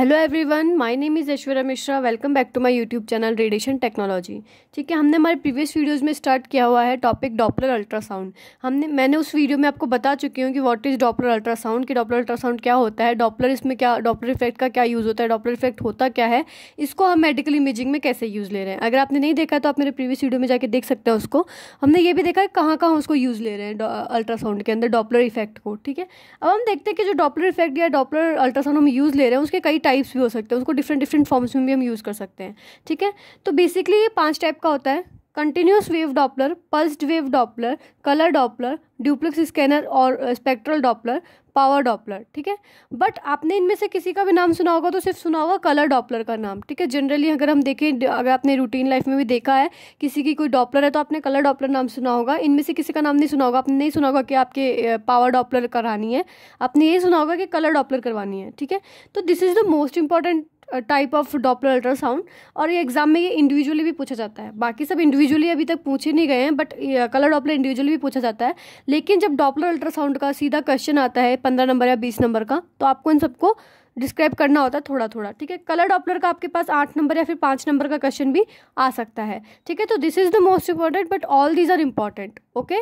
hello everyone my name is Aishwarya Mishra welcome back to my YouTube channel radiation technology ठीक है हमने हमारे previous videos में स्टार्ट किया हुआ है टॉपिक डॉपलर अल्ट्रासाउंड हमने मैंने उस वीडियो में आपको बता चुकी हूँ कि व्हाट इज़ डॉपलर अल्ट्रासाउंड कि डॉपलर अल्ट्रासाउंड क्या होता है डॉपलर इसमें क्या डॉपलर इफेक्ट का क्या यूज़ होता है डॉपलर इफेक्ट होता क्या है इसको हम मेडिकल इमेजिंग में कैसे यूज़ ले रहे हैं अगर आपने नहीं देखा तो आप मेरे प्रीवियस वीडियो में जाकर देख सकते हैं उसको हमने ये भी देखा है कहाँ कहाँ उसको यूज़ ले रहे हैं अल्ट्रासाउंड के अंदर डॉपलर इफेक्ट को ठीक है अब हम देखते हैं कि जो डॉपलर इफेक्ट या डॉपलर अल्ट्रासाउंड हम यूज़ ले रहे हैं उसके कई टाइप्स भी हो सकते हैं उसको डिफरेंट डिफरेंट फॉर्म्स में भी हम यूज़ कर सकते हैं ठीक है तो बेसिकली ये पाँच टाइप का होता है continuous wave Doppler pulsed wave Doppler colour Doppler duplex scanner और स्पेक्ट्रल डॉपलर पावर डॉपलर ठीक है बट आपने इनमें से किसी का भी नाम सुना होगा तो सिर्फ सुना होगा कलर डॉपलर का नाम ठीक है जनरली अगर हम देखें अगर आपने रूटीन लाइफ में भी देखा है किसी की कोई डॉपलर है तो आपने कलर डॉपलर नाम सुना होगा इनमें से किसी का नाम नहीं सुना होगा आपने नहीं सुना होगा कि आपके पावर डॉपलर करानी है आपने ये सुना होगा कि कलर डॉपलर करवानी है ठीक है तो this is the most important type of Doppler ultrasound और ये एग्जाम में ये इंडिविजुअली भी पूछा जाता है बाकी सब इंडिविजुअली अभी तक पूछे नहीं गए हैं बट कलर डॉपलर इंडिविजुअली भी पूछा जाता है लेकिन जब डॉपलर अल्ट्रासाउंड का सीधा क्वेश्चन आता है पंद्रह नंबर या बीस नंबर का तो आपको इन सबको डिस्क्राइब करना होता है थोड़ा थोड़ा ठीक है कलर डॉपलर का आपके पास आठ नंबर या फिर पाँच नंबर का क्वेश्चन भी आ सकता है ठीक है तो this is the most important but all these are important okay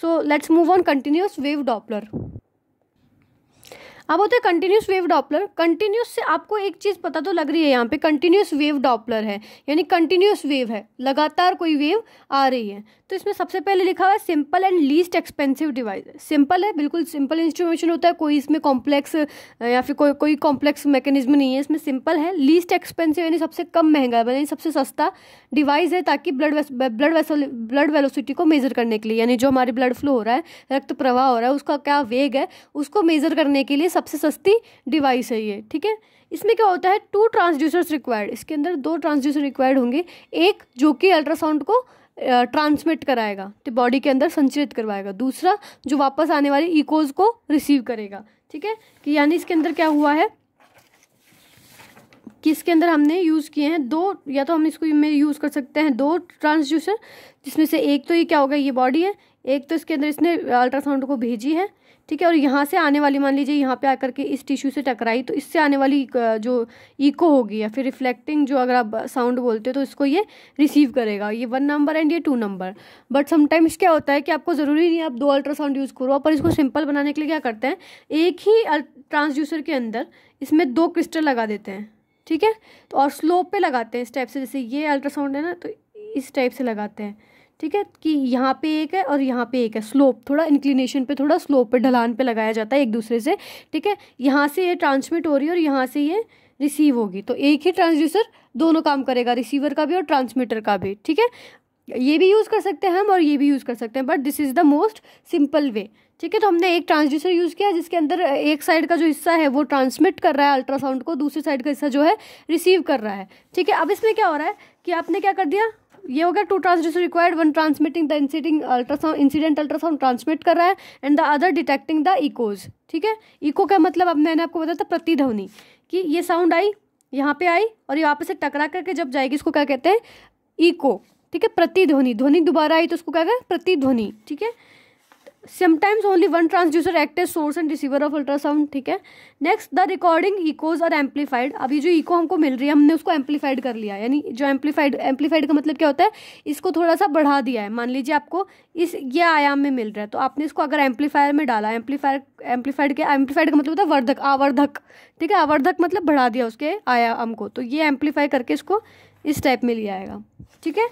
so let's move on continuous wave Doppler अब होता है कंटिन्यूस वेव डॉपलर कंटिन्यूस से आपको एक चीज़ पता तो लग रही है यहाँ पे कंटिन्यूस वेव डॉपलर है यानी कंटिन्यूस वेव है लगातार कोई वेव आ रही है तो इसमें सबसे पहले लिखा हुआ है simple and least expensive device simple है बिल्कुल सिंपल इंस्ट्रूमेशन होता है कोई इसमें कॉम्प्लेक्स या फिर कोई कोई कॉम्प्लेक्स मैकेनिज्म नहीं है इसमें सिंपल है लीस्ट एक्सपेंसिव यानी सबसे कम महंगा यानी सबसे सस्ता डिवाइस है ताकि blood blood vessel blood velocity को मेजर करने के लिए यानी जो हमारे ब्लड फ्लो हो रहा है रक्त प्रवाह हो रहा है उसका क्या वेग है उसको मेजर करने के लिए सबसे सस्ती डिवाइस है ये ठीक है इसमें क्या होता है टू ट्रांसड्यूसर्स रिक्वायर्ड इसके अंदर दो ट्रांसड्यूसर रिक्वायर्ड होंगे एक जो कि अल्ट्रासाउंड को ट्रांसमिट कराएगा तो बॉडी के अंदर संचरित करवाएगा दूसरा जो वापस आने वाले इकोज को रिसीव करेगा ठीक है कि यानी इसके अंदर क्या हुआ है कि इसके अंदर हमने यूज़ किए हैं दो या तो हम इसको में यूज़ कर सकते हैं दो ट्रांसड्यूसर जिसमें से एक तो ये क्या होगा ये बॉडी है एक तो इसके अंदर इसने अल्ट्रासाउंड को भेजी है ठीक है और यहाँ से आने वाली मान लीजिए यहाँ पे आकर के इस टिश्यू से टकराई तो इससे आने वाली जो इको होगी या फिर रिफ्लेक्टिंग जो अगर आप साउंड बोलते हो तो इसको ये रिसीव करेगा ये वन नंबर एंड ये टू नंबर बट समटाइम्स क्या होता है कि आपको ज़रूरी नहीं आप दो अल्ट्रासाउंड यूज़ करो पर इसको सिंपल बनाने के लिए क्या करते हैं एक ही ट्रांसड्यूसर के अंदर इसमें दो क्रिस्टल लगा देते हैं ठीक है तो और स्लोप पे लगाते हैं इस टाइप से जैसे ये अल्ट्रासाउंड है ना तो इस टाइप से लगाते हैं ठीक है कि यहाँ पे एक है और यहाँ पे एक है स्लोप थोड़ा इंक्लिनेशन पे थोड़ा स्लोप पे ढलान पे लगाया जाता है एक दूसरे से ठीक है यहाँ से ये ट्रांसमिट हो रही है और यहाँ से ये रिसीव होगी तो एक ही ट्रांसड्यूसर दोनों काम करेगा रिसीवर का भी और ट्रांसमीटर का भी ठीक है ये भी यूज़ कर सकते हैं हम और ये भी यूज़ कर सकते हैं but this is the most simple way ठीक है तो हमने एक ट्रांसड्यूसर यूज़ किया जिसके अंदर एक साइड का जो हिस्सा है वो ट्रांसमिट कर रहा है अल्ट्रासाउंड को दूसरी साइड का हिस्सा जो है रिसीव कर रहा है ठीक है अब इसमें क्या हो रहा है कि आपने क्या कर दिया ये हो गया two transducer required one transmitting the inciding ultrasound incident ultrasound transmit कर रहा है and the other detecting the echoes ठीक है इको का मतलब अब मैंने आपको बताया था प्रतिध्वनि कि ये साउंड आई यहाँ पे आई और ये वापस से टकरा करके जब जाएगी इसको क्या कहते हैं इको ठीक है प्रतिध्वनि ध्वनि दोबारा आई तो उसको क्या कहते हैं प्रतिध्वनि ठीक है sometimes only one transducer act as source and receiver of ultrasound ठीक है next the recording echoes are amplified अभी जो इको हमको मिल रही है हमने उसको एम्पलीफाइड कर लिया यानी जो एम्पलीफाइड एम्पलीफाइड का मतलब क्या होता है इसको थोड़ा सा बढ़ा दिया है मान लीजिए आपको इस ये आयाम में मिल रहा है तो आपने इसको अगर एम्पलीफायर में डाला एम्पलीफायर एम्पलीफाइड के एम्पलीफाइड का मतलब होता है वर्धक आवर्धक ठीक है आवर्धक मतलब बढ़ा दिया उसके आयाम को तो ये एम्पलीफाई करके इसको इस टाइप में लिया आएगा ठीक है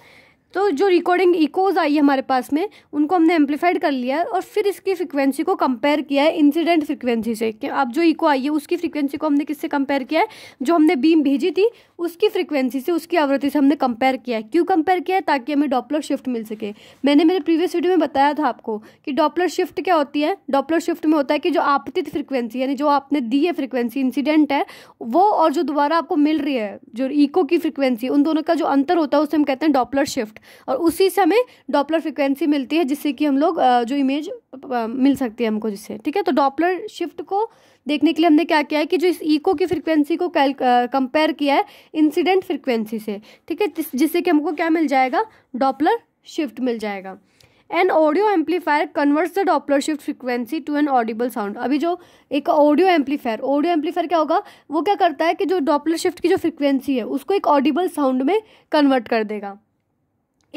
तो जो रिकॉर्डिंग इकोज आई है हमारे पास में उनको हमने एम्पलीफाइड कर लिया और फिर इसकी फ्रिक्वेंसी को कंपेयर किया है इंसिडेंट फ्रिक्वेंसी से कि अब जो इको आई है उसकी फ्रिक्वेंसी को हमने किससे कंपेयर किया है जो हमने बीम भेजी थी उसकी फ्रिक्वेंसी से उसकी आवृत्ति से हमने कंपेयर किया है क्यों कंपेयर किया है ताकि हमें डॉपलर शिफ्ट मिल सके मैंने मेरे प्रीवियस वीडियो में बताया था आपको कि डॉपलर शिफ्ट क्या होती है डॉपलर शिफ्ट में होता है कि जो आपतित फ्रिक्वेंसी यानी जो आपने दी है फ्रिक्वेंसी इंसिडेंट है वो और जो दोबारा आपको मिल रही है जो इको की फ्रिक्वेंसी उन दोनों का जो अंतर होता है उसे हम कहते हैं डॉपलर शिफ्ट और उसी से हमें डॉपलर फ्रिक्वेंसी मिलती है जिससे कि हम लोग जो इमेज मिल सकती है हमको जिससे ठीक है तो डॉपलर शिफ्ट को देखने के लिए हमने क्या किया है कि जो इस ईको की फ्रिक्वेंसी को कंपेयर किया है इंसिडेंट फ्रिक्वेंसी से ठीक है जिससे कि हमको क्या मिल जाएगा डॉपलर शिफ्ट मिल जाएगा an audio amplifier converts the Doppler shift frequency to an audible sound अभी जो एक ऑडियो एम्पलीफायर ऑडियो एम्पलीफायर क्या होगा वो क्या करता है कि जो डॉपलर शिफ्ट की जो फ्रिक्वेंसी है उसको एक ऑडिबल साउंड में कन्वर्ट कर देगा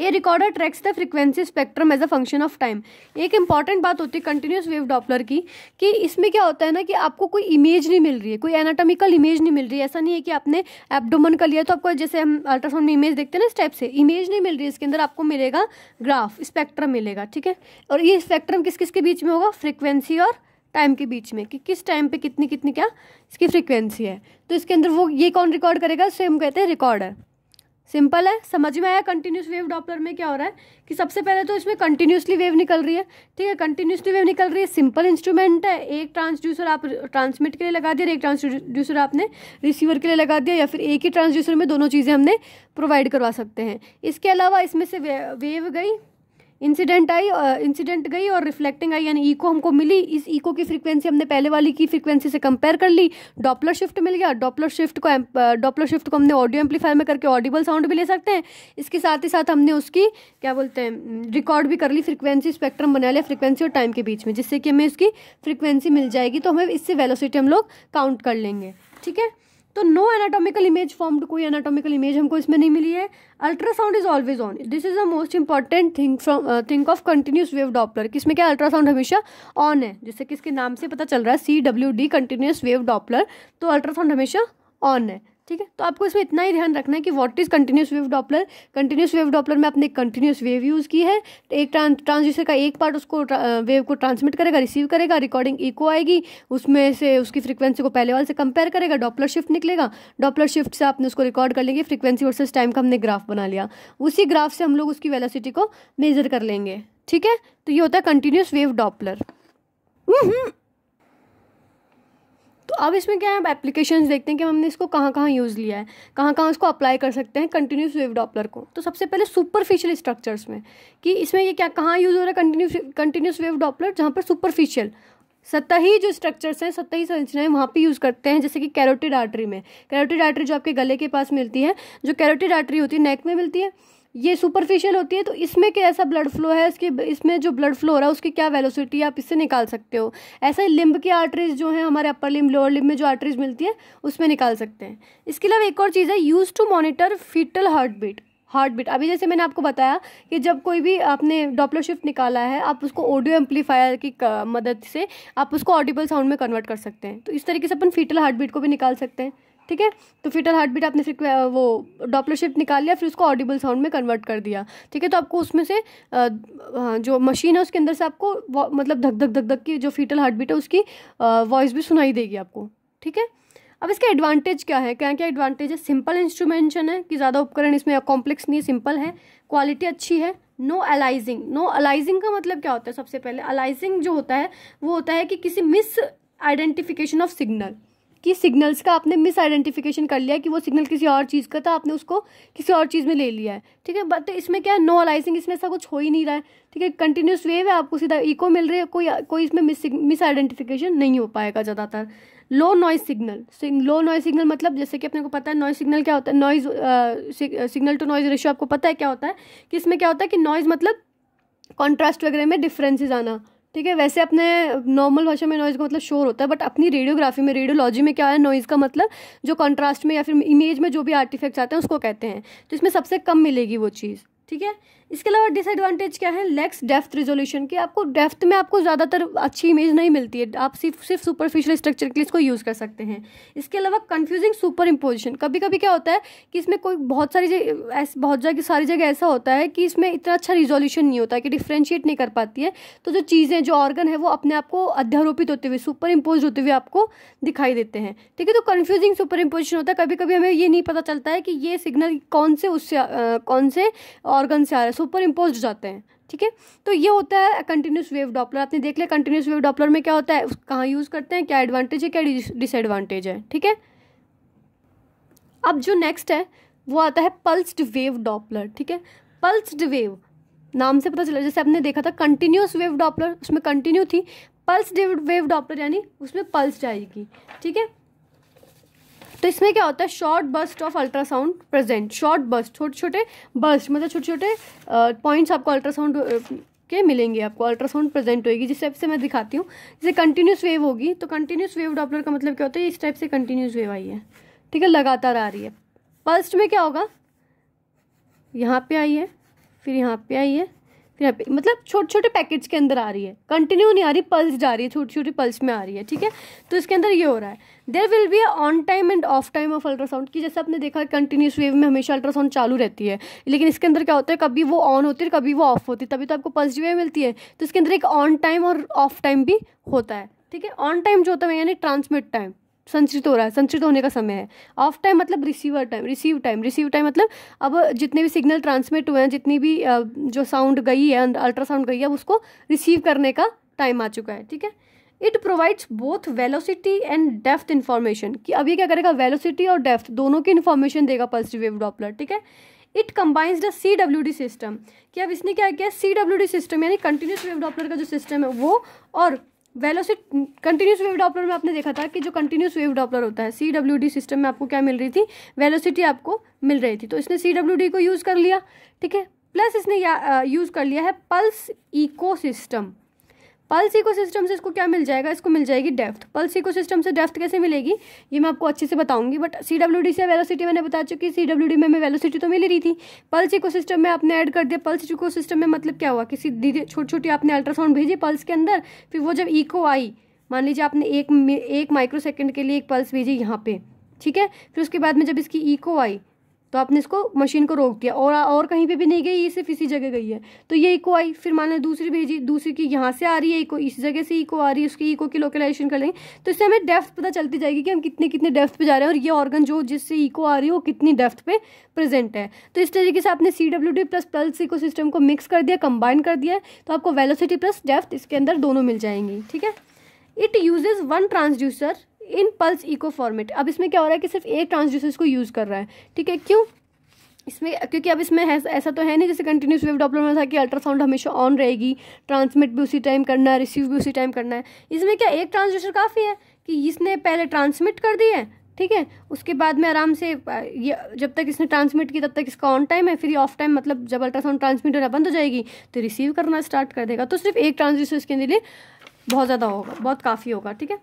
a recorder tracks the frequency spectrum as a function of time एक इंपॉर्टेंट बात होती है कंटिन्यूस वेव डॉपलर की कि इसमें क्या होता है ना कि आपको कोई इमेज नहीं मिल रही है कोई एनाटॉमिकल इमेज नहीं मिल रही है ऐसा नहीं है कि आपने एबडोमन का लिया तो आपको जैसे हम अल्ट्रासाउंड में इमेज देखते हैं ना स्टेप से इमेज नहीं मिल रही है इसके अंदर आपको मिलेगा ग्राफ स्पेक्ट्रम मिलेगा ठीक है और ये स्पेक्ट्रम किस किसके बीच में होगा फ्रिक्वेंसी और टाइम के बीच में कि किस टाइम पे कितनी कितनी क्या इसकी फ्रिक्वेंसी है तो इसके अंदर वो ये कौन रिकॉर्ड करेगा उसे हम कहते हैं रिकॉर्डर सिंपल है समझ में आया कंटिन्यूस वेव डॉपलर में क्या हो रहा है कि सबसे पहले तो इसमें कंटिन्यूसली वेव निकल रही है ठीक है कंटिन्यूसली वेव निकल रही है सिंपल इंस्ट्रूमेंट है एक ट्रांसड्यूसर आप ट्रांसमिट के लिए लगा दिया एक ट्रांसड्यूसर आपने रिसीवर के लिए लगा दिया या फिर एक ही ट्रांसड्यूसर में दोनों चीज़ें हमने प्रोवाइड करवा सकते हैं इसके अलावा इसमें से वेव गई इंसिडेंट आई इंसिडेंट गई और रिफ्लेक्टिंग आई यानी ईको हमको मिली इस ईको की फ्रीक्वेंसी हमने पहले वाली की फ्रीक्वेंसी से कंपेयर कर ली डॉपलर शिफ्ट मिल गया डॉपलर शिफ्ट को डॉपलर शिफ्ट को हमने ऑडियो एम्पलीफायर में करके ऑडिबल साउंड भी ले सकते हैं इसके साथ ही साथ हमने उसकी क्या बोलते हैं रिकॉर्ड भी कर ली फ्रिक्वेंसी स्पेक्ट्रम बना लिया फ्रिक्वेंसी और टाइम के बीच में जिससे कि हमें उसकी फ्रिक्वेंसी मिल जाएगी तो हमें इससे वेलोसिटी हम लोग काउंट कर लेंगे ठीक है तो नो एनाटॉमिकल इमेज फॉर्म्ड कोई एनाटॉमिकल इमेज हमको इसमें नहीं मिली है ultrasound is always on this is the most important thing from think of continuous wave Doppler किसमें क्या अल्ट्रासाउंड हमेशा ऑन है जिससे किसके नाम से पता चल रहा है C W D continuous wave Doppler तो अल्ट्रासाउंड हमेशा ऑन है ठीक है तो आपको इसमें इतना ही ध्यान रखना है कि what is continuous wave Doppler continuous wave Doppler में आपने कंटिन्यूस वेव यूज़ की है तो एक ट्रांसड्यूसर का एक पार्ट उसको वेव को ट्रांसमिट करेगा रिसीव करेगा रिकॉर्डिंग इको आएगी उसमें से उसकी फ्रिक्वेंसी को पहले वाले से कंपेयर करेगा डॉपलर शिफ्ट निकलेगा डॉपलर शिफ्ट से आपने उसको रिकॉर्ड कर लेंगे फ्रीक्वेंसी वर्सेज टाइम का हमने ग्राफ बना लिया उसी ग्राफ से हम लोग उसकी वेलासिटी को मेजर कर लेंगे ठीक है तो ये होता है कंटिन्यूस वेव डॉपलर अब इसमें क्या है आप एप्लीकेशन देखते हैं कि हमने इसको कहाँ कहाँ यूज़ लिया है कहाँ कहाँ इसको अप्लाई कर सकते हैं कंटिन्यूस वेव डॉपलर को तो सबसे पहले सुपरफिशियल स्ट्रक्चर्स में कि इसमें ये क्या कहाँ यूज़ हो रहा है कंटिन्यूस कंटिन्यूस वेव डॉपलर जहाँ पर सुपरफिशियल सतही जो स्ट्रक्चर्स हैं सतही संरचनाएं वहाँ पे यूज़ करते हैं जैसे कि कैरोटिड आर्टरी में कैरोटिड आर्टरी जो आपके गले के पास मिलती है जो कैरोटिड आर्टरी होती है नेक में मिलती है ये सुपरफिशियल होती है तो इसमें क्या ऐसा ब्लड फ्लो है इसके इसमें जो ब्लड फ्लो हो रहा है उसकी क्या वेलोसिटी आप इससे निकाल सकते हो ऐसे लिम्ब की आर्टरीज जो हैं हमारे अपर लिम्ब लोअर लिम्ब में जो आर्टरीज मिलती है उसमें निकाल सकते हैं इसके अलावा एक और चीज़ है use to monitor foetal heartbeat heartbeat अभी जैसे मैंने आपको बताया कि जब कोई भी आपने डॉपलर शिफ्ट निकाला है आप उसको ऑडियो एम्पलीफायर की मदद से आप उसको ऑडिबल साउंड में कन्वर्ट कर सकते हैं तो इस तरीके से अपन फीटल हार्ट बीट को भी निकाल सकते हैं ठीक है तो फीटल हार्ट बीट आपने फिर वो डॉपलर शिफ्ट निकाल लिया फिर उसको ऑडिबल साउंड में कन्वर्ट कर दिया ठीक है तो आपको उसमें से जो मशीन है उसके अंदर से आपको मतलब धक धक धक धक की जो फीटल हार्ट बीट है उसकी वॉइस भी सुनाई देगी आपको ठीक है अब इसका एडवांटेज क्या है क्या क्या एडवांटेज है सिंपल इंस्ट्रूमेंटेशन है कि ज़्यादा उपकरण इसमें कॉम्प्लेक्स नहीं है सिंपल है क्वालिटी अच्छी है नो अलाइजिंग नो अलाइजिंग का मतलब क्या होता है सबसे पहले अलाइजिंग जो होता है वो होता है कि किसी मिस आइडेंटिफिकेशन ऑफ सिग्नल कि सिग्नल्स का आपने मिस आइडेंटिफिकेशन कर लिया कि वो सिग्नल किसी और चीज़ का था आपने उसको किसी और चीज़ में ले लिया है ठीक है बट इसमें क्या है नो अलाइजिंग इसमें ऐसा कुछ हो ही नहीं रहा है ठीक है कंटिन्यूस वेव है आपको सीधा इको मिल रही है कोई कोई इसमें मिस मिस आइडेंटिफिकेशन नहीं हो पाएगा ज़्यादातर low noise signal low noise signal मतलब जैसे कि अपने को पता है नॉइज सिग्नल क्या होता है noise signal to noise ratio आपको पता है क्या होता है कि इसमें क्या होता है कि नॉइज मतलब कॉन्ट्रास्ट वगैरह में डिफ्रेंसेज आना ठीक है वैसे अपने नॉर्मल भाषा में नॉइज़ का मतलब शोर होता है बट अपनी रेडियोग्राफी में रेडियोलॉजी में क्या है नॉइज़ का मतलब जो कॉन्ट्रास्ट में या फिर इमेज में जो भी आर्टिफेक्ट्स आते हैं उसको कहते हैं तो इसमें सबसे कम मिलेगी वो चीज़ ठीक है इसके अलावा डिसएडवांटेज क्या है लेक्स डेफ्थ रिजोल्यूशन के आपको डेफ्थ में आपको ज़्यादातर अच्छी इमेज नहीं मिलती है आप सिर्फ सिर्फ सुपरफिशियल स्ट्रक्चर के लिए इसको यूज़ कर सकते हैं इसके अलावा कन्फ्यूजिंग सुपर इम्पोजिशन कभी कभी क्या होता है कि इसमें कोई बहुत सारी जगह बहुत जगह सारी जगह ऐसा होता है कि इसमें इतना अच्छा रिजोल्यूशन नहीं होता कि डिफ्रेंशिएट नहीं कर पाती है तो जो चीज़ें जो ऑर्गन है वो अपने आप को अध्यारोपित होते हुए सुपर इम्पोज होते हुए आपको दिखाई देते हैं ठीक है तो कन्फ्यूजिंग सुपर इम्पोजिशन होता है कभी कभी हमें ये नहीं पता चलता है कि ये सिग्नल कौन से उससे कौन से और ऑर्गन से आ रहे हैं सुपर इम्पोज जाते हैं ठीक है तो ये होता है कंटिन्यूस वेव डॉपलर आपने देख लिया कंटिन्यूस वेव डॉपलर में क्या होता है कहाँ यूज़ करते हैं क्या एडवांटेज है क्या डिसएडवांटेज है ठीक है अब जो नेक्स्ट है वो आता है पल्सड वेव डॉपलर ठीक है पल्सड वेव नाम से पता चला जैसे आपने देखा था कंटिन्यूस वेव डॉपलर उसमें कंटिन्यू थी पल्स वेव डॉपलर यानी उसमें पल्स जाएगी ठीक है तो इसमें क्या होता है short burst of ultrasound present short burst छोटे छोटे बस्ट मतलब छोटे छोटे पॉइंट्स आपको अल्ट्रासाउंड के मिलेंगे आपको अल्ट्रासाउंड प्रेजेंट होगी जिस टाइप से मैं दिखाती हूँ जैसे कंटिन्यूस वेव होगी तो कंटिन्यूस वेव डॉपलर का मतलब क्या होता है इस टाइप से कंटिन्यूस वेव आई है ठीक है लगातार आ रही है पल्स में क्या होगा यहाँ पे आई है फिर यहाँ पे आई है पे मतलब छोटे छोटे पैकेट्स के अंदर आ रही है कंटिन्यू नहीं आ रही पल्स जा रही है छोटी छोटी पल्स में आ रही है ठीक है तो इसके अंदर ये हो रहा है there will be on time and off time of ultrasound की जैसे आपने देखा कंटिन्यूस वेव में हमेशा अल्ट्रासाउंड चालू रहती है लेकिन इसके अंदर क्या होता है कभी वो ऑन होती है कभी वो ऑफ होती है तभी तो आपको पल्स वेव मिलती है तो इसके अंदर एक ऑन टाइम और ऑफ टाइम भी होता है ठीक है ऑन टाइम जो होता है यानी ट्रांसमिट टाइम संचित हो रहा है संचित होने का समय है ऑफ टाइम मतलब receiver time receive time receive time मतलब अब जितने भी सिग्नल ट्रांसमिट हुए हैं जितनी भी जो साउंड गई है अल्ट्रासाउंड गई है उसको रिसीव करने का टाइम आ चुका है ठीक है it provides both velocity and depth information कि अब ये क्या करेगा वेलोसिटी और डेफ्थ दोनों की इन्फॉर्मेशन देगा पॉजिटिव वेव डॉपलर ठीक है it combines the C W D system कि अब इसने क्या किया सी डब्ल्यू डी सिस्टम यानी कंटिन्यूस वेव डॉपलर का जो सिस्टम है वो और वेलोसिटी कंटिन्यूस वेव डॉपलर में आपने देखा था कि जो कंटिन्यूस वेव डॉपलर होता है सी डब्ल्यू डी सिस्टम में आपको क्या मिल रही थी वेलोसिटी आपको मिल रही थी तो इसने सी डब्ल्यू डी को यूज़ कर लिया ठीक है प्लस इसने यूज़ uh, कर लिया है pulse echo system pulse echo system से इसको क्या मिल जाएगा इसको मिल जाएगी डेफ्थ पल्स इको सिस्टम से डेफ्थ कैसे मिलेगी ये मैं आपको अच्छे से बताऊंगी बट सी डब्ल्यू डी से वेलोसिटी मैंने बता चुकी सी डब्ल्यू डी में मैं वेलोसिटी तो मिल रही थी पल्स इको सिस्टम में आपने ऐड कर दिया पल्स इको सिस्टम में मतलब क्या हुआ किसी धीरे छोटी छोटी आपने अल्ट्रासाउंड भेजी पल्स के अंदर फिर वो जब इको आई मान लीजिए आपने एक एक माइक्रो सेकेंड के लिए एक पल्स भेजी यहाँ पे ठीक है फिर उसके बाद में जब इसकी ईको आई तो आपने इसको मशीन को रोक दिया और और कहीं पे भी नहीं गई ये सिर्फ इसी जगह गई है तो ये इको आई फिर मान लें दूसरी भेजी दूसरी की यहाँ से आ रही है इको इस जगह से इको आ रही है उसकी इको की लोकलाइजेशन कर लेंगे तो इससे हमें डेफ्थ पता चलती जाएगी कि हम कितने कितने डेफ्थ पे जा रहे हैं और ये ऑर्गन जो जिससे इको आ रही है वो कितनी डेफ्थ पे प्रेजेंट है तो इस तरीके से आपने C W D plus pulse echo system को मिक्स कर दिया कंबाइन कर दिया तो आपको वेलोसिटी प्लस डेफ्थ इसके अंदर दोनों मिल जाएंगी ठीक है it uses one transducer in pulse echo format अब इसमें क्या हो रहा है कि सिर्फ एक ट्रांसड्यूसर को यूज़ कर रहा है ठीक है क्यों इसमें क्योंकि अब इसमें है, ऐसा तो है नहीं जैसे कंटिन्यूस वेव डॉपलर में था कि अल्ट्रासाउंड हमेशा ऑन रहेगी ट्रांसमिट भी उसी टाइम करना है रिसीव भी उसी टाइम करना है इसमें क्या एक ट्रांसड्यूसर काफ़ी है कि इसने पहले ट्रांसमिट कर दिया है ठीक है उसके बाद में आराम से ये जब तक इसने ट्रांसमिट की तब तक इसका ऑन टाइम है फिर ऑफ टाइम मतलब जब अल्ट्रासाउंड ट्रांसमिट होना बंद हो जाएगी तो रिसीव करना स्टार्ट कर देगा तो सिर्फ एक ट्रांसड्यूसर इसके लिए बहुत ज़्यादा होगा बहुत काफ़ी होगा ठीक है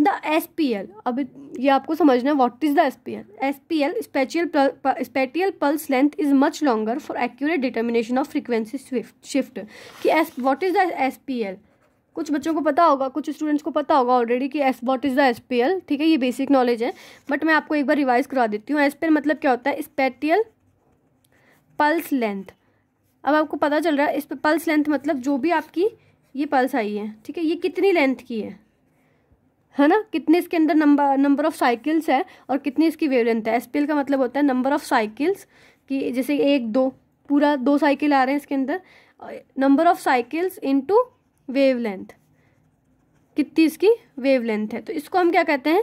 द एस पी एल अब ये आपको समझना है what is the S P L S P L spatial spatial pulse length is much longer for accurate determination of frequency swift shift कि as what is the S P L कुछ बच्चों को पता होगा कुछ स्टूडेंट्स को पता होगा ऑलरेडी कि as what is the S P L ठीक है ये बेसिक नॉलेज है बट मैं आपको एक बार रिवाइज करवा देती हूँ एस पी एल मतलब क्या होता है स्पेटियल पल्स लेंथ अब आपको पता चल रहा है इस पल्स लेंथ मतलब जो भी आपकी ये पल्स आई है ठीक है ये कितनी लेंथ की है है ना कितने इसके अंदर नंबर नंबर ऑफ साइकिल्स है और कितनी इसकी वेवलेंथ है एस का मतलब होता है नंबर ऑफ साइकिल्स कि जैसे एक दो पूरा दो साइकिल आ रहे हैं इसके अंदर number of cycles into wavelength कितनी इसकी वेवलेंथ है तो इसको हम क्या कहते हैं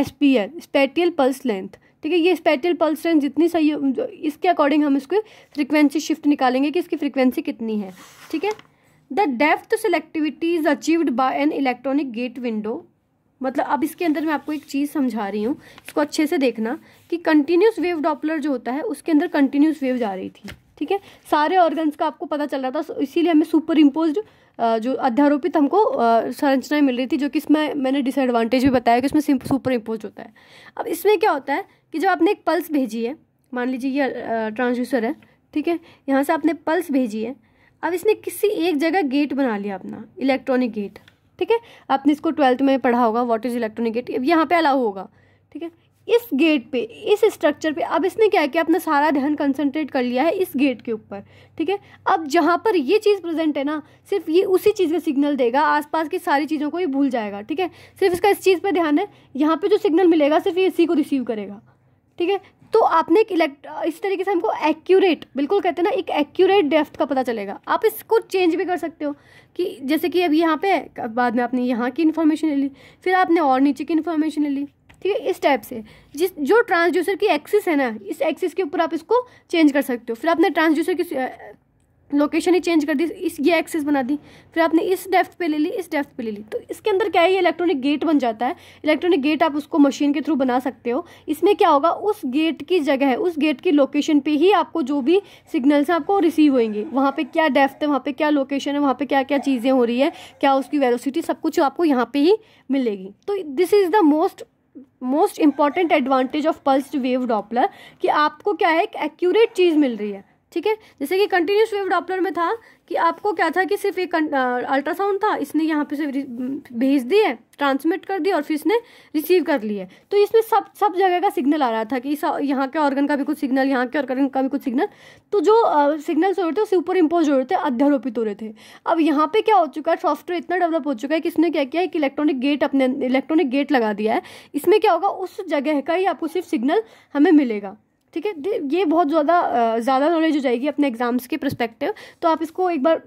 S P L spatial pulse length ठीक है ये स्पेटियल पल्स लेंथ जितनी सही इसके अकॉर्डिंग हम इसको फ्रिक्वेंसी शिफ्ट निकालेंगे कि इसकी फ्रिक्वेंसी कितनी है ठीक है the depth selectivity is achieved by an electronic gate window मतलब अब इसके अंदर मैं आपको एक चीज़ समझा रही हूँ इसको अच्छे से देखना कि कंटिन्यूस वेव डॉपलर जो होता है उसके अंदर कंटिन्यूस वेव जा रही थी ठीक है सारे ऑर्गन्स का आपको पता चल रहा था इसीलिए हमें सुपर इम्पोज जो अध्यारोपित हमको संरचनाएं मिल रही थी जो कि इसमें मैंने डिसएडवांटेज भी बताया कि इसमें सुपर इम्पोज होता है अब इसमें क्या होता है कि जब आपने एक पल्स भेजी है मान लीजिए ये ट्रांसड्यूसर है ठीक है यहाँ से आपने पल्स भेजी है अब इसने किसी एक जगह गेट बना लिया अपना इलेक्ट्रॉनिक गेट ठीक है आपने इसको ट्वेल्थ में पढ़ा होगा वॉट इज़ इलेक्ट्रॉनिक गेट यहाँ पे अलाउ होगा ठीक है इस गेट पे इस स्ट्रक्चर पे अब इसने क्या किया अपना सारा ध्यान कंसंट्रेट कर लिया है इस गेट के ऊपर ठीक है अब जहाँ पर ये चीज़ प्रेजेंट है ना सिर्फ ये उसी चीज़ का सिग्नल देगा आसपास की सारी चीज़ों को ये भूल जाएगा ठीक है सिर्फ इसका इस चीज़ पे ध्यान है यहाँ पे जो सिग्नल मिलेगा सिर्फ ये इसी को रिसीव करेगा ठीक है तो आपने एक इलेक्ट इस तरीके से हमको एक्यूरेट बिल्कुल कहते हैं ना एक एक्यूरेट डेफ्थ का पता चलेगा आप इसको चेंज भी कर सकते हो कि जैसे कि अब यहाँ पे बाद में आपने यहाँ की इन्फॉर्मेशन ले ली फिर आपने और नीचे की इन्फॉर्मेशन ले ली ठीक है इस टाइप से जिस जो ट्रांसड्यूसर की एक्सिस है ना इस एक्सिस के ऊपर आप इसको चेंज कर सकते हो फिर आपने ट्रांसड्यूसर की लोकेशन ही चेंज कर दी इस ये एक्सेस बना दी फिर आपने इस डेफ्थ पे ले ली इस डेफ्थ पे ले ली तो इसके अंदर क्या है ये इलेक्ट्रॉनिक गेट बन जाता है इलेक्ट्रॉनिक गेट आप उसको मशीन के थ्रू बना सकते हो इसमें क्या होगा उस गेट की जगह है उस गेट की लोकेशन पे ही आपको जो भी सिग्नल्स हैं आपको रिसीव होंगे वहाँ पर क्या डेफ्थ है वहाँ पर क्या लोकेशन है वहाँ पर क्या क्या चीज़ें हो रही है क्या उसकी वेलोसिटी सब कुछ आपको यहाँ पर ही मिलेगी तो this is the most most important advantage of pulse wave Doppler कि आपको क्या है एक एक्यूरेट चीज़ मिल रही है ठीक है जैसे कि कंटिन्यूस वेव डॉपलर में था कि आपको क्या था कि सिर्फ एक अल्ट्रासाउंड था इसने यहाँ पे से भेज दिए है ट्रांसमिट कर दिया और फिर इसने रिसीव कर लिया तो इसमें सब सब जगह का सिग्नल आ रहा था कि इस यहाँ के ऑर्गन का भी कुछ सिग्नल यहाँ के ऑर्गन का भी कुछ सिग्नल तो जो सिग्नल्स हो रहे थे उसे ऊपर इम्पोज हो रहे थे अध्यारोपित हो रहे थे अब यहाँ पे क्या हो चुका है सॉफ्टवेयर इतना डेवलप हो चुका है कि इसने क्या किया एक इलेक्ट्रॉनिक गेट अपने इलेक्ट्रॉनिक गेट लगा दिया है इसमें क्या होगा उस जगह का ही आपको सिर्फ सिग्नल हमें मिलेगा ठीक है ये बहुत ज़्यादा ज़्यादा नॉलेज हो जाएगी अपने एग्जाम्स के प्रस्पेक्टिव तो आप इसको एक बार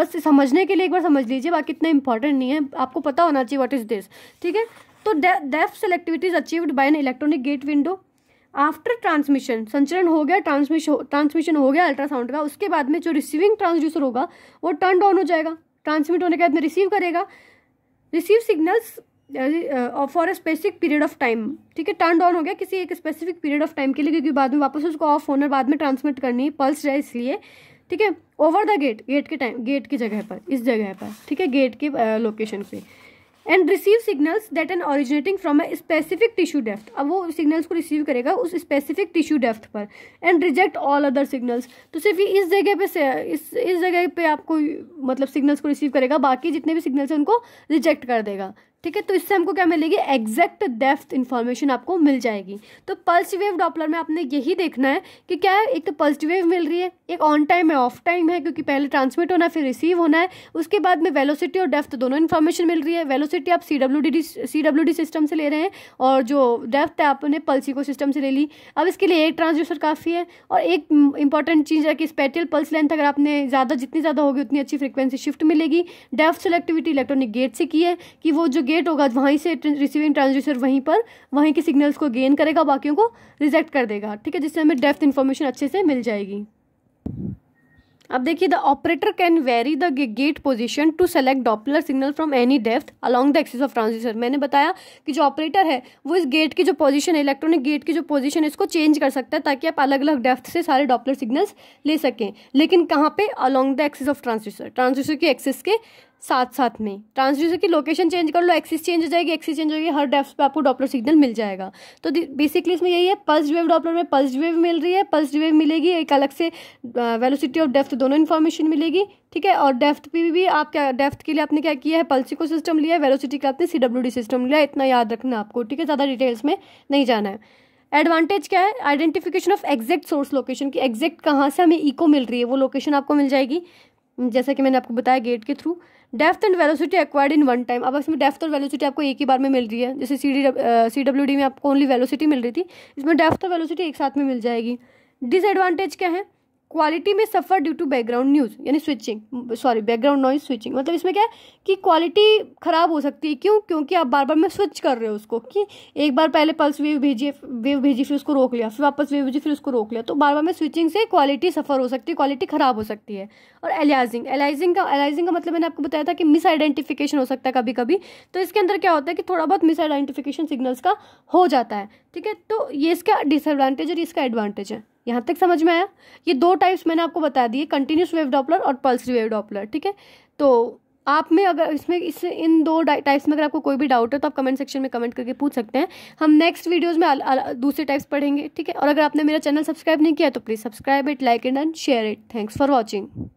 बस समझने के लिए एक बार समझ लीजिए बाकी इतना इंपॉर्टेंट नहीं है आपको पता होना चाहिए व्हाट इज़ दिस ठीक है तो depth selectivity is achieved by an electronic gate window after transmission संचरण हो गया ट्रांसमिशन ट्रांसमिशन हो गया अल्ट्रासाउंड का उसके बाद में जो रिसीविंग ट्रांसड्यूसर होगा वो टर्न ऑन हो जाएगा ट्रांसमिट होने के बाद में रिसीव करेगा receive signals for a specific period of time ठीक है टर्न ऑन हो गया किसी एक स्पेसिफिक पीरियड ऑफ टाइम के लिए क्योंकि बाद में वापस उसको ऑफ होना बाद में ट्रांसमिट करनी पल्स रहे इसलिए ठीक है ओवर द गेट गेट के टाइम गेट की जगह पर इस जगह पर ठीक है गेट के लोकेशन पे and receive signals that an originating from a specific tissue depth अब वो सिग्नल्स को रिसीव करेगा उस स्पेसिफिक टिश्यू डेफ्थ पर and reject all other signals तो सिर्फ इस जगह पे से इस इस जगह पे आपको मतलब सिग्नल्स को रिसीव करेगा बाकी जितने भी सिग्नल्स हैं उनको रिजेक्ट कर देगा ठीक है तो इससे हमको क्या मिलेगी एग्जैक्ट डेफ्थ इन्फॉर्मेशन आपको मिल जाएगी तो पल्स वेव डॉपलर में आपने यही देखना है कि क्या है एक तो पल्स वेव मिल रही है एक ऑन टाइम है ऑफ टाइम है क्योंकि पहले ट्रांसमिट होना है फिर रिसीव होना है उसके बाद में वेलोसिटी और डेफ्थ दोनों इन्फॉर्मेशन मिल रही है वेलोसिटी आप C W D C W D system से ले रहे हैं और जो डेफ्थ है आपने पल्स इको सिस्टम से ले ली अब इसके लिए एक ट्रांसड्यूसर काफ़ी है और एक इंपॉर्टेंट चीज़ है कि स्पेटियल पल्स लेंथ अगर आपने ज़्यादा जितनी ज़्यादा होगी उतनी अच्छी फ्रिक्वेंसी शिफ्ट मिलेगी डेफ्थ सेलेक्टिविटी इलेक्ट्रॉनिक गेट से की है कि वो जो गेट होगा वहीं से रिसीविंग ट्रांसड्यूसर वहीं पर वहीं के सिग्नल्स को गेन करेगा बाकियों को रिजेक्ट कर देगा ठीक है जिससे हमें डेफ्थ इन्फॉर्मेशन अच्छे से मिल जाएगी अब देखिए the operator can vary the gate position to select Doppler signal from any depth along the axis of transducer मैंने बताया कि जो ऑपरेटर है वो इस गेट की जो पोजीशन है इलेक्ट्रॉनिक गेट की जो पोजीशन है इसको चेंज कर सकता है ताकि आप अलग अलग डेफ्थ से सारे डॉपलर सिग्नल्स ले सकें लेकिन कहाँ पे along the axis of transducer transducer की एक्सिस के साथ साथ में ट्रांसड्यूसर की लोकेशन चेंज कर लो एक्सिस चेंज हो जाएगी एक्सिस चेंज हो जाएगी हर डेप्थ पे आपको डॉपलर सिग्नल मिल जाएगा तो बेसिकली इसमें यही है पल्स वेव डॉपलर में पल्स वेव मिल रही है पल्स वेव मिलेगी एक अलग से वेलोसिटी और डेफ्थ दोनों इन्फॉर्मेशन मिलेगी ठीक है और डेफ्थ पे भी, भी आप क्या डेफ्थ के लिए आपने क्या किया है पल्सिको को सिस्टम लिया है वेलोसिटी का आपने सी डब्ल्यू डी सिस्टम लिया इतना याद रखना आपको ठीक है ज़्यादा डिटेल्स में नहीं जाना है एडवांटेज क्या है identification of exact source location की एग्जैक्ट कहाँ से हमें इको मिल रही है वो लोकेशन आपको मिल जाएगी जैसा कि मैंने आपको बताया गेट के through depth and velocity acquired in one time अब इसमें डेफ्थ और वेलोसिटी आपको एक ही बार में मिल रही है जैसे C D C W D में आपको ओनली वेलोसिटी मिल रही थी इसमें डेफ्थ और वेलोसिटी एक साथ में मिल जाएगी डिसएडवांटेज क्या है क्वालिटी में suffer due to background news यानी switching sorry background noise switching मतलब इसमें क्या है कि क्वालिटी ख़राब हो सकती है क्यों क्योंकि आप बार बार में स्विच कर रहे हो उसको कि एक बार पहले पल्स वेव भेजिए वेव भेजिए फिर उसको रोक लिया फिर वापस वेव भेजिए फिर उसको रोक लिया तो बार बार में स्विचिंग से क्वालिटी सफ़र हो सकती है क्वालिटी ख़राब हो सकती है और एलाइजिंग एलाइजिंग का एलाइजिंग का मतलब मैंने आपको बताया था कि मिस आइडेंटिफिकेशन हो सकता है कभी कभी तो इसके अंदर क्या होता है कि थोड़ा बहुत मिस आइडेंटिफिकेशन सिग्नल्स का हो जाता है ठीक है तो ये इसका डिसएडवांटेज और इसका एडवांटेज है यहाँ तक समझ में आया ये दो टाइप्स मैंने आपको बता दिए कंटिन्यूस वेव डॉपलर और पल्सरी वेव डॉपलर ठीक है तो आप में अगर इसमें इस इन दो टाइप्स में अगर आपको कोई भी डाउट है तो आप कमेंट सेक्शन में कमेंट करके पूछ सकते हैं हम नेक्स्ट वीडियोस में अल, अल, दूसरे टाइप्स पढ़ेंगे ठीक है और अगर आपने मेरा चैनल सब्सक्राइब नहीं किया तो please subscribe it like and and share it thanks for watching